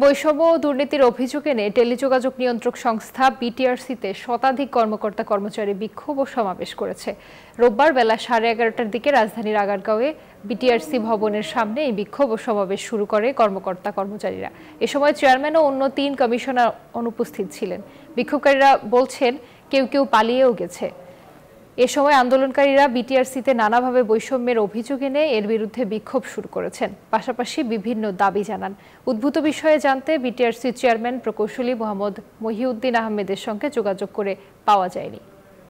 বৈষম্য ও দুর্নীতির অভিযোগ এনে টেলিযোগাযোগ নিয়ন্ত্রক সংস্থা বিটিআরসিতে শতাধিক কর্মকর্তা কর্মচারী বিক্ষোভ ও সমাবেশ করেছে রোববার বেলা সাড়ে এগারোটার দিকে রাজধানীর আগারগাঁওয়ে বিটিআরসি ভবনের সামনে এই বিক্ষোভ ও সমাবেশ শুরু করে কর্মকর্তা কর্মচারীরা এ সময় চেয়ারম্যান ও অন্য তিন কমিশনার অনুপস্থিত ছিলেন বিক্ষোভকারীরা বলছেন কেউ কেউ পালিয়েও গেছে এ সময় আন্দোলনকারীরা বিটিআরসিতে নানাভাবে বৈষম্যের অভিযোগ এনে এর বিরুদ্ধে বিক্ষোভ শুরু করেছেন পাশাপাশি বিভিন্ন দাবি জানান উদ্ভূত বিষয়ে জানতে বিটিআরসি চেয়ারম্যান প্রকৌশলী মোহাম্মদ মহিউদ্দিন আহমেদের সঙ্গে যোগাযোগ করে পাওয়া যায়নি